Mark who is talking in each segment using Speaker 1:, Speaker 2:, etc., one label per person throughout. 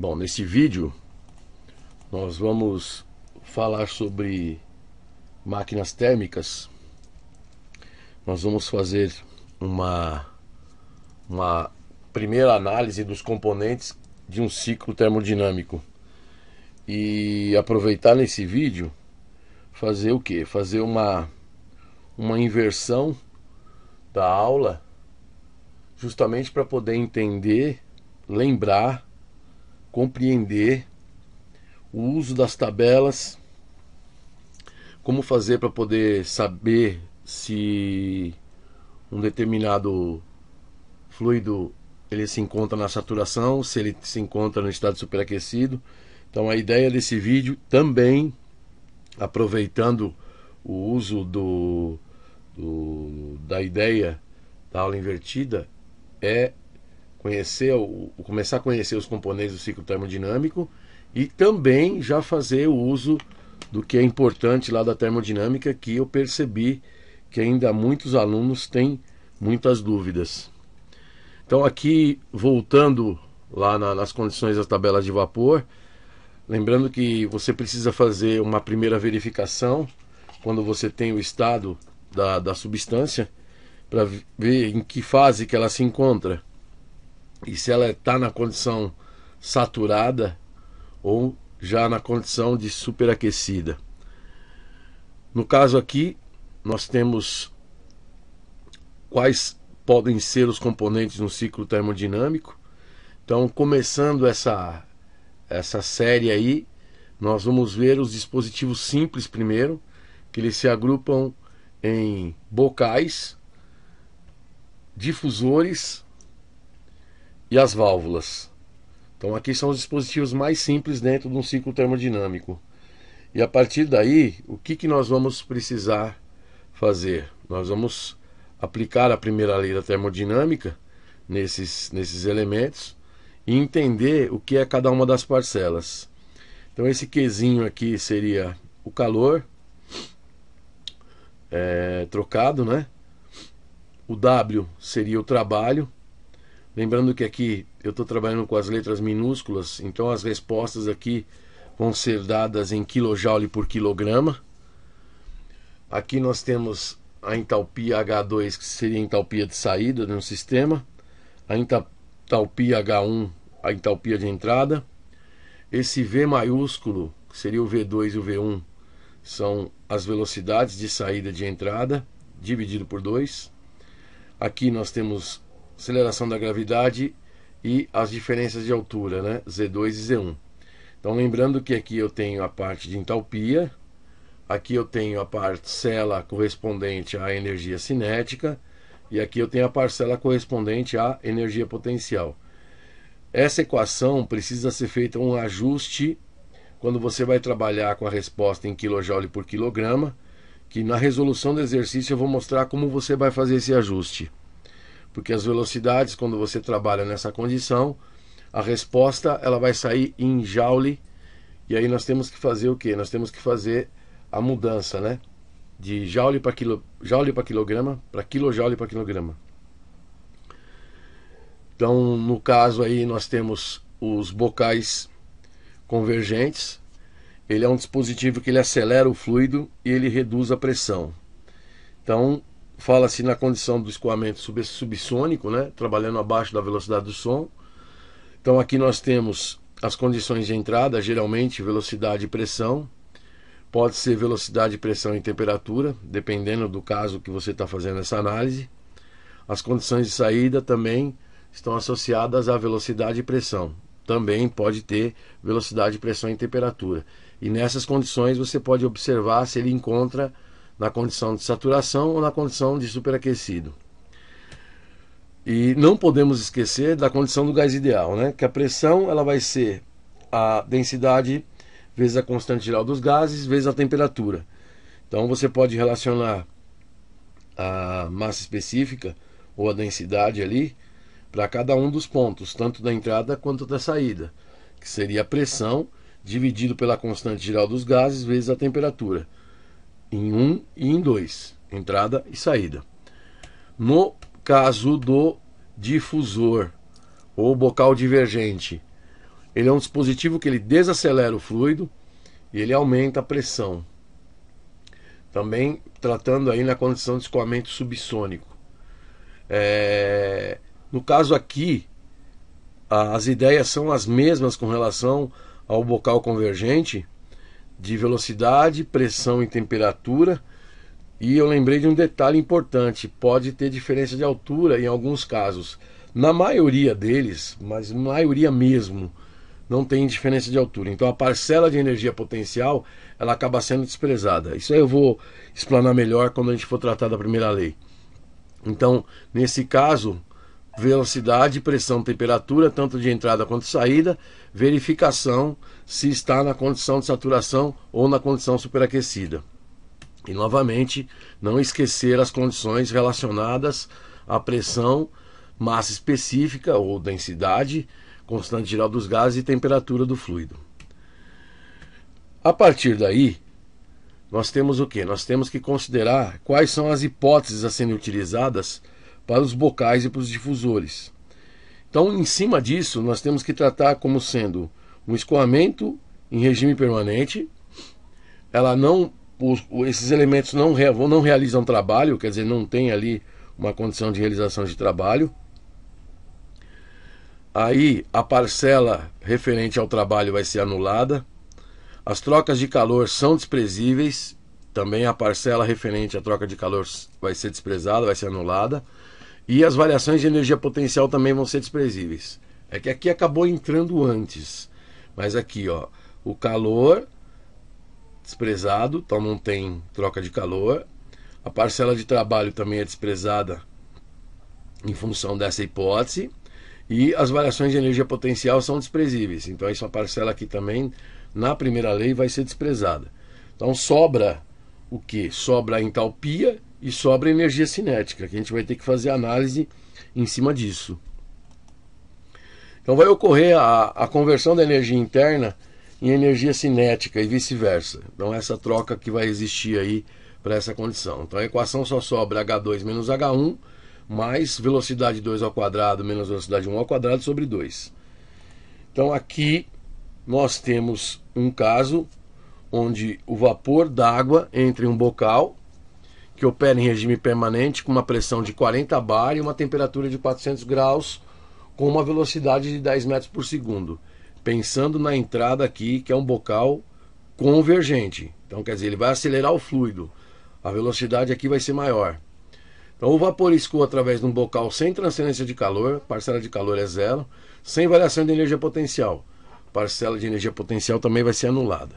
Speaker 1: Bom, nesse vídeo nós vamos falar sobre máquinas térmicas. Nós vamos fazer uma, uma primeira análise dos componentes de um ciclo termodinâmico. E aproveitar nesse vídeo fazer o que? Fazer uma, uma inversão da aula justamente para poder entender, lembrar compreender o uso das tabelas, como fazer para poder saber se um determinado fluido ele se encontra na saturação, se ele se encontra no estado superaquecido. Então a ideia desse vídeo também aproveitando o uso do, do da ideia da aula invertida é conhecer, começar a conhecer os componentes do ciclo termodinâmico e também já fazer o uso do que é importante lá da termodinâmica, que eu percebi que ainda muitos alunos têm muitas dúvidas. Então, aqui, voltando lá na, nas condições das tabelas de vapor, lembrando que você precisa fazer uma primeira verificação quando você tem o estado da, da substância, para ver em que fase que ela se encontra e se ela está na condição saturada ou já na condição de superaquecida. No caso aqui, nós temos quais podem ser os componentes no ciclo termodinâmico. Então, começando essa, essa série aí, nós vamos ver os dispositivos simples primeiro, que eles se agrupam em bocais, difusores, e as válvulas. Então aqui são os dispositivos mais simples dentro de um ciclo termodinâmico. E a partir daí, o que, que nós vamos precisar fazer? Nós vamos aplicar a primeira lei da termodinâmica nesses, nesses elementos e entender o que é cada uma das parcelas. Então esse Qzinho aqui seria o calor é, trocado, né? O W seria o trabalho Lembrando que aqui eu estou trabalhando com as letras minúsculas, então as respostas aqui vão ser dadas em kilojoule por quilograma. Aqui nós temos a entalpia H2, que seria a entalpia de saída de um sistema, a entalpia H1, a entalpia de entrada. Esse V maiúsculo, que seria o V2 e o V1, são as velocidades de saída e de entrada, dividido por 2. Aqui nós temos aceleração da gravidade e as diferenças de altura, né? Z2 e Z1. Então, lembrando que aqui eu tenho a parte de entalpia, aqui eu tenho a parcela correspondente à energia cinética e aqui eu tenho a parcela correspondente à energia potencial. Essa equação precisa ser feita um ajuste quando você vai trabalhar com a resposta em kJ por quilograma, que na resolução do exercício eu vou mostrar como você vai fazer esse ajuste porque as velocidades, quando você trabalha nessa condição, a resposta ela vai sair em joule e aí nós temos que fazer o que? Nós temos que fazer a mudança, né? De joule para quilo, joule para quilograma, para kilojoule para quilograma. Então, no caso aí nós temos os bocais convergentes. Ele é um dispositivo que ele acelera o fluido e ele reduz a pressão. Então, fala-se na condição do escoamento subsônico, né? trabalhando abaixo da velocidade do som. Então aqui nós temos as condições de entrada, geralmente velocidade e pressão. Pode ser velocidade, pressão e temperatura, dependendo do caso que você está fazendo essa análise. As condições de saída também estão associadas à velocidade e pressão. Também pode ter velocidade, pressão e temperatura. E nessas condições você pode observar se ele encontra na condição de saturação ou na condição de superaquecido. E não podemos esquecer da condição do gás ideal, né? que a pressão ela vai ser a densidade vezes a constante geral dos gases vezes a temperatura. Então você pode relacionar a massa específica ou a densidade ali para cada um dos pontos, tanto da entrada quanto da saída, que seria a pressão dividido pela constante geral dos gases vezes a temperatura em 1 um e em 2, entrada e saída. No caso do difusor ou bocal divergente, ele é um dispositivo que ele desacelera o fluido e ele aumenta a pressão. Também tratando aí na condição de escoamento subsônico. É... No caso aqui, as ideias são as mesmas com relação ao bocal convergente, de velocidade, pressão e temperatura. E eu lembrei de um detalhe importante: pode ter diferença de altura em alguns casos. Na maioria deles, mas na maioria mesmo, não tem diferença de altura. Então a parcela de energia potencial ela acaba sendo desprezada. Isso aí eu vou explanar melhor quando a gente for tratar da primeira lei. Então, nesse caso, velocidade, pressão, temperatura, tanto de entrada quanto de saída, verificação se está na condição de saturação ou na condição superaquecida. E novamente, não esquecer as condições relacionadas à pressão, massa específica ou densidade, constante geral dos gases e temperatura do fluido. A partir daí, nós temos o que? Nós temos que considerar quais são as hipóteses a serem utilizadas para os bocais e para os difusores. Então, em cima disso, nós temos que tratar como sendo um escoamento em regime permanente. Ela não, os, esses elementos não, não realizam trabalho, quer dizer, não tem ali uma condição de realização de trabalho. Aí a parcela referente ao trabalho vai ser anulada. As trocas de calor são desprezíveis. Também a parcela referente à troca de calor vai ser desprezada, vai ser anulada. E as variações de energia potencial também vão ser desprezíveis. É que aqui acabou entrando antes. Mas aqui, ó, o calor desprezado, então não tem troca de calor. A parcela de trabalho também é desprezada em função dessa hipótese. E as variações de energia potencial são desprezíveis. Então, essa parcela aqui também, na primeira lei, vai ser desprezada. Então, sobra o que? Sobra a entalpia e sobra a energia cinética, que a gente vai ter que fazer análise em cima disso. Então vai ocorrer a, a conversão da energia interna em energia cinética e vice-versa. Então essa troca que vai existir aí para essa condição. Então a equação só sobra H2 menos H1 mais velocidade 2 ao quadrado menos velocidade 1 ao quadrado sobre 2. Então aqui nós temos um caso onde o vapor d'água entra em um bocal que opera em regime permanente com uma pressão de 40 bar e uma temperatura de 400 graus com uma velocidade de 10 metros por segundo, pensando na entrada aqui, que é um bocal convergente. Então, quer dizer, ele vai acelerar o fluido. A velocidade aqui vai ser maior. Então, o vapor escoa através de um bocal sem transferência de calor, parcela de calor é zero, sem variação de energia potencial. Parcela de energia potencial também vai ser anulada,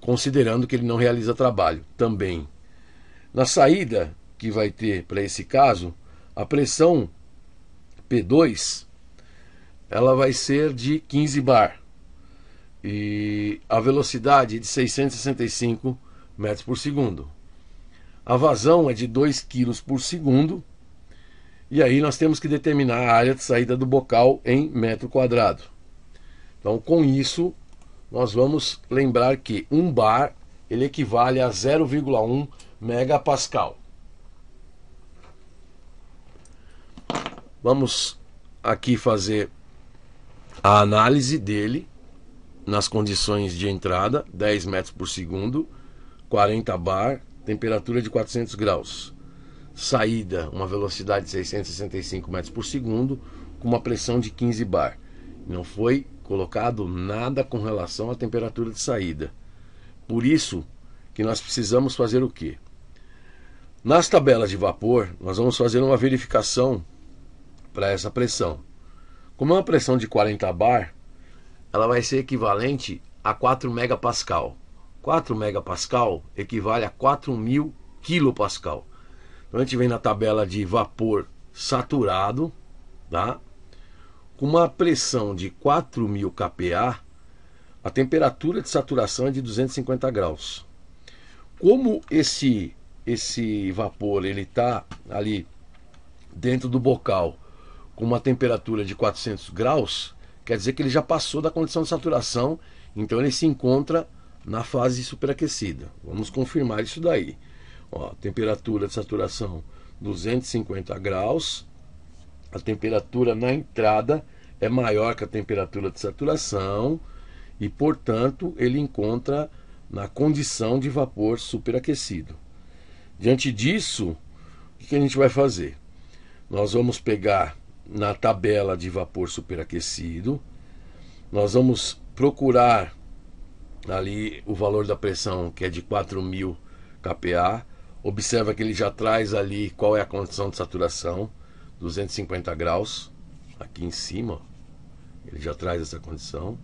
Speaker 1: considerando que ele não realiza trabalho também. Na saída que vai ter para esse caso, a pressão P2, ela vai ser de 15 bar e a velocidade é de 665 metros por segundo. A vazão é de 2 kg por segundo e aí nós temos que determinar a área de saída do bocal em metro quadrado. Então, com isso, nós vamos lembrar que 1 um bar ele equivale a 0,1 megapascal. Vamos aqui fazer a análise dele nas condições de entrada, 10 metros por segundo, 40 bar, temperatura de 400 graus. Saída, uma velocidade de 665 metros por segundo, com uma pressão de 15 bar. Não foi colocado nada com relação à temperatura de saída. Por isso que nós precisamos fazer o quê? Nas tabelas de vapor, nós vamos fazer uma verificação para essa pressão. Como é uma pressão de 40 bar, ela vai ser equivalente a 4 megapascal. 4 megapascal equivale a 4.000 kilopascal. Então a gente vem na tabela de vapor saturado, tá? Com uma pressão de 4.000 kPa, a temperatura de saturação é de 250 graus. Como esse esse vapor ele está ali dentro do bocal com uma temperatura de 400 graus, quer dizer que ele já passou da condição de saturação, então ele se encontra na fase superaquecida. Vamos confirmar isso daí. Ó, temperatura de saturação 250 graus, a temperatura na entrada é maior que a temperatura de saturação e, portanto, ele encontra na condição de vapor superaquecido. Diante disso, o que a gente vai fazer? Nós vamos pegar na tabela de vapor superaquecido. Nós vamos procurar ali o valor da pressão, que é de 4.000 kPa. Observa que ele já traz ali qual é a condição de saturação, 250 graus, aqui em cima. Ele já traz essa condição.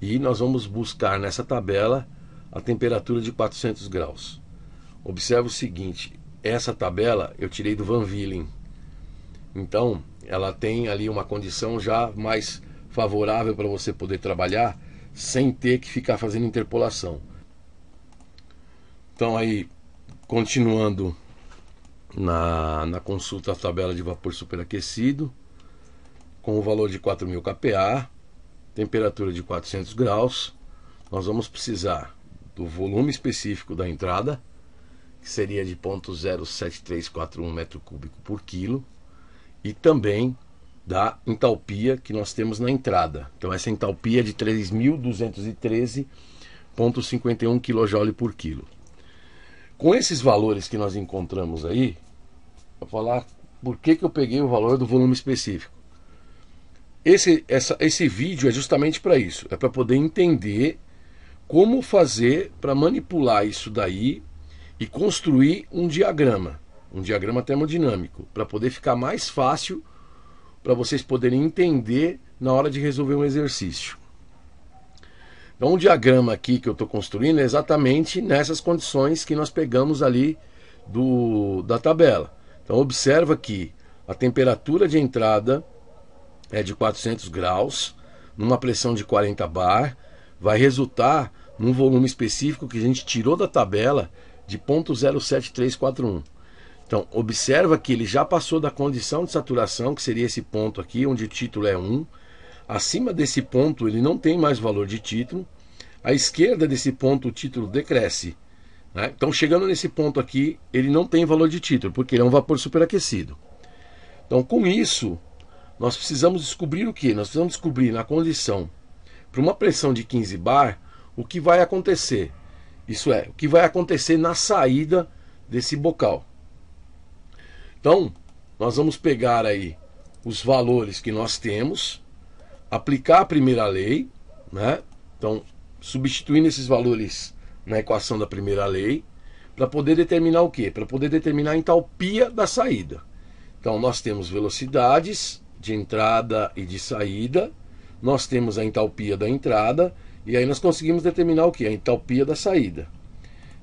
Speaker 1: E nós vamos buscar nessa tabela a temperatura de 400 graus. Observa o seguinte, essa tabela eu tirei do Van Villen. Então, ela tem ali uma condição já mais favorável para você poder trabalhar sem ter que ficar fazendo interpolação. Então aí, continuando na, na consulta à tabela de vapor superaquecido, com o valor de 4.000 kPa, temperatura de 400 graus, nós vamos precisar do volume específico da entrada, que seria de 0,07341 metro cúbico por quilo, e também da entalpia que nós temos na entrada. Então essa entalpia é de 3.213,51 kJ por quilo. Com esses valores que nós encontramos aí, vou falar por que, que eu peguei o valor do volume específico. Esse, essa, esse vídeo é justamente para isso, é para poder entender como fazer para manipular isso daí e construir um diagrama um diagrama termodinâmico, para poder ficar mais fácil para vocês poderem entender na hora de resolver um exercício. Então, o um diagrama aqui que eu estou construindo é exatamente nessas condições que nós pegamos ali do, da tabela. Então, observa que a temperatura de entrada é de 400 graus, numa pressão de 40 bar, vai resultar num volume específico que a gente tirou da tabela de 0.07341. Então, observa que ele já passou da condição de saturação, que seria esse ponto aqui, onde o título é 1. Acima desse ponto, ele não tem mais valor de título. À esquerda desse ponto, o título decresce. Né? Então, chegando nesse ponto aqui, ele não tem valor de título, porque ele é um vapor superaquecido. Então, com isso, nós precisamos descobrir o que? Nós precisamos descobrir na condição, para uma pressão de 15 bar, o que vai acontecer. Isso é, o que vai acontecer na saída desse bocal. Então, nós vamos pegar aí os valores que nós temos, aplicar a primeira lei, né? Então, substituindo esses valores na equação da primeira lei, para poder determinar o quê? Para poder determinar então, a entalpia da saída. Então, nós temos velocidades de entrada e de saída, nós temos a entalpia da entrada, e aí nós conseguimos determinar o que? A entalpia da saída.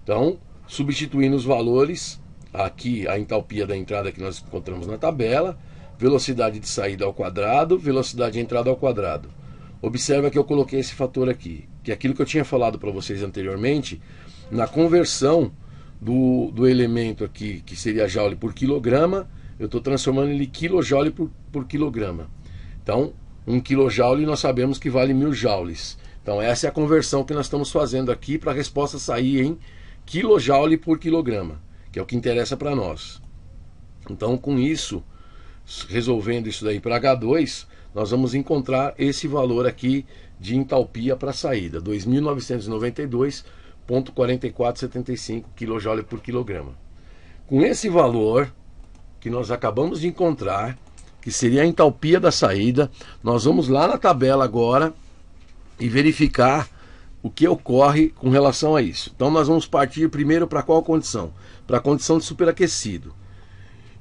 Speaker 1: Então, substituindo os valores, aqui a entalpia da entrada que nós encontramos na tabela, velocidade de saída ao quadrado, velocidade de entrada ao quadrado. Observa que eu coloquei esse fator aqui, que é aquilo que eu tinha falado para vocês anteriormente, na conversão do, do elemento aqui, que seria joule por quilograma, eu estou transformando ele em kilojoule por, por quilograma. Então, um quilojoule nós sabemos que vale mil joules. Então, essa é a conversão que nós estamos fazendo aqui para a resposta sair em kilojoule por quilograma que é o que interessa para nós. Então, com isso, resolvendo isso daí para H2, nós vamos encontrar esse valor aqui de entalpia para saída, 2.992,4475 kJ por quilograma. Com esse valor que nós acabamos de encontrar, que seria a entalpia da saída, nós vamos lá na tabela agora e verificar o que ocorre com relação a isso. Então nós vamos partir primeiro para qual condição? Para a condição de superaquecido.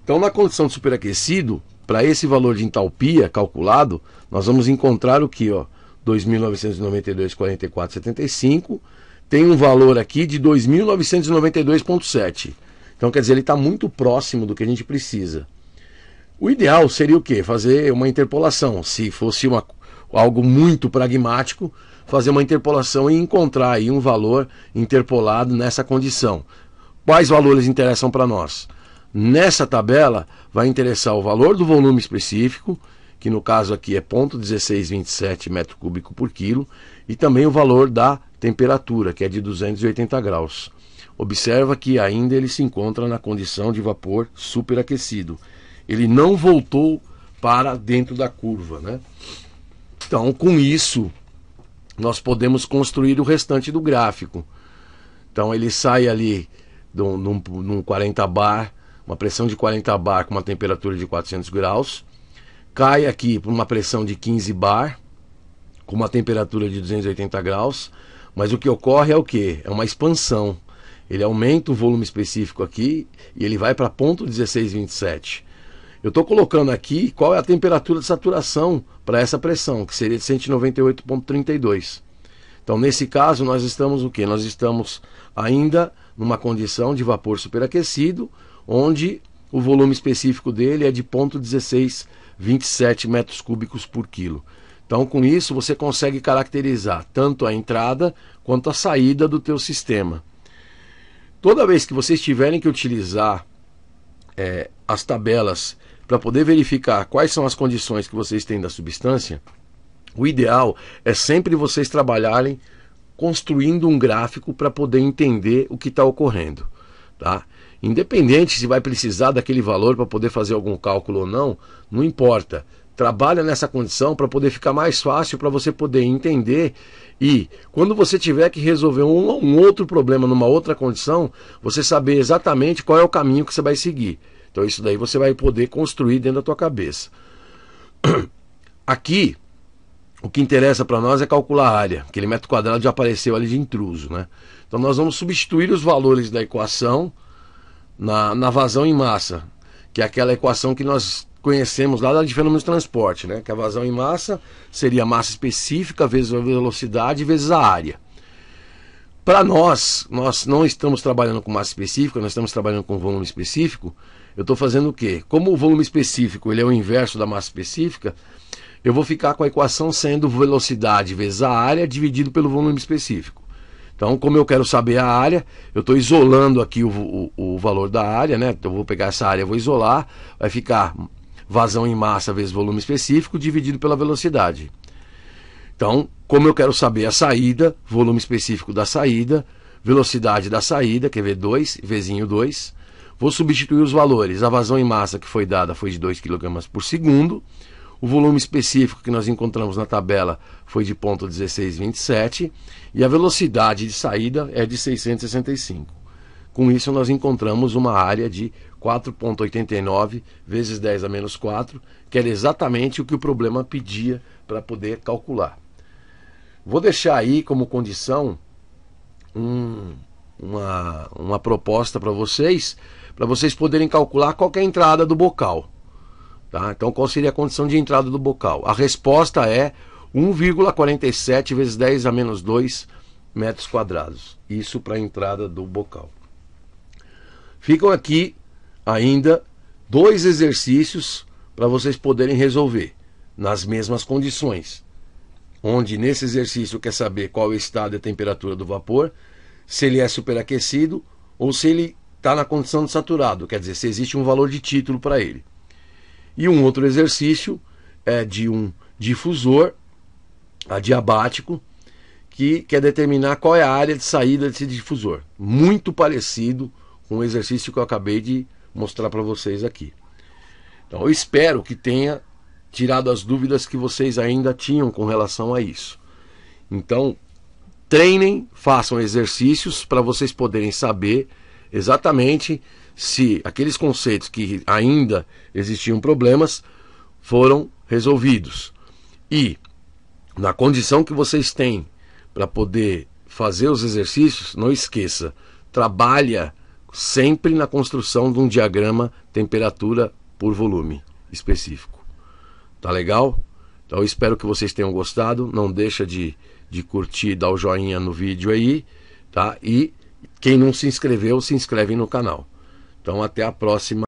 Speaker 1: Então na condição de superaquecido, para esse valor de entalpia calculado, nós vamos encontrar o que, ó, 2.992,4475 tem um valor aqui de 2.992,7. Então quer dizer, ele está muito próximo do que a gente precisa. O ideal seria o quê? Fazer uma interpolação. Se fosse uma, algo muito pragmático, fazer uma interpolação e encontrar aí um valor interpolado nessa condição. Quais valores interessam para nós? Nessa tabela vai interessar o valor do volume específico, que no caso aqui é 0,1627 metro cúbico por quilo, e também o valor da temperatura, que é de 280 graus. Observa que ainda ele se encontra na condição de vapor superaquecido. Ele não voltou para dentro da curva, né? Então, com isso, nós podemos construir o restante do gráfico. Então ele sai ali num, num, 40 bar, uma pressão de 40 bar com uma temperatura de 400 graus, cai aqui para uma pressão de 15 bar com uma temperatura de 280 graus, mas o que ocorre é o que? É uma expansão. Ele aumenta o volume específico aqui e ele vai para ponto 1627. Eu estou colocando aqui qual é a temperatura de saturação para essa pressão, que seria de 198,32. Então, nesse caso, nós estamos o quê? Nós estamos ainda numa condição de vapor superaquecido, onde o volume específico dele é de 0,1627 metros cúbicos por quilo. Então, com isso, você consegue caracterizar tanto a entrada quanto a saída do teu sistema. Toda vez que vocês tiverem que utilizar é, as tabelas para poder verificar quais são as condições que vocês têm da substância, o ideal é sempre vocês trabalharem construindo um gráfico para poder entender o que está ocorrendo. Tá? Independente se vai precisar daquele valor para poder fazer algum cálculo ou não, não importa. Trabalha nessa condição para poder ficar mais fácil para você poder entender e quando você tiver que resolver um, um outro problema numa outra condição, você saber exatamente qual é o caminho que você vai seguir. Então isso daí você vai poder construir dentro da tua cabeça. Aqui, o que interessa para nós é calcular a área. Aquele metro quadrado já apareceu ali de intruso, né? Então nós vamos substituir os valores da equação na, na vazão em massa, que é aquela equação que nós conhecemos lá de fenômeno de transporte, né? Que a vazão em massa seria a massa específica vezes a velocidade vezes a área. Para nós, nós não estamos trabalhando com massa específica, nós estamos trabalhando com volume específico eu estou fazendo o quê? Como o volume específico ele é o inverso da massa específica, eu vou ficar com a equação sendo velocidade vezes a área dividido pelo volume específico. Então, como eu quero saber a área, eu estou isolando aqui o, o, o, valor da área, né? Então, eu vou pegar essa área, vou isolar, vai ficar vazão em massa vezes volume específico dividido pela velocidade. Então, como eu quero saber a saída, volume específico da saída, velocidade da saída, que é V2, Vzinho 2, Vou substituir os valores. A vazão em massa que foi dada foi de 2 kg por segundo. O volume específico que nós encontramos na tabela foi de ponto 1627 e a velocidade de saída é de 665. Com isso, nós encontramos uma área de 4,89 vezes 10 a menos 4, que era exatamente o que o problema pedia para poder calcular. Vou deixar aí como condição um, uma, uma proposta para vocês para vocês poderem calcular qual é a entrada do bocal. Tá? Então, qual seria a condição de entrada do bocal? A resposta é 1,47 vezes 10 a menos 2 metros quadrados. Isso para a entrada do bocal. Ficam aqui ainda dois exercícios para vocês poderem resolver nas mesmas condições. Onde nesse exercício quer saber qual é o estado e a temperatura do vapor, se ele é superaquecido ou se ele está na condição de saturado, quer dizer, se existe um valor de título para ele. E um outro exercício é de um difusor adiabático que quer determinar qual é a área de saída desse difusor. Muito parecido com o exercício que eu acabei de mostrar para vocês aqui. Então, eu espero que tenha tirado as dúvidas que vocês ainda tinham com relação a isso. Então, treinem, façam exercícios para vocês poderem saber exatamente se aqueles conceitos que ainda existiam problemas foram resolvidos. E na condição que vocês têm para poder fazer os exercícios, não esqueça, trabalha sempre na construção de um diagrama temperatura por volume específico. Tá legal? Então eu espero que vocês tenham gostado. Não deixa de, de curtir, dar o joinha no vídeo aí, tá? E quem não se inscreveu, se inscreve no canal. Então até a próxima.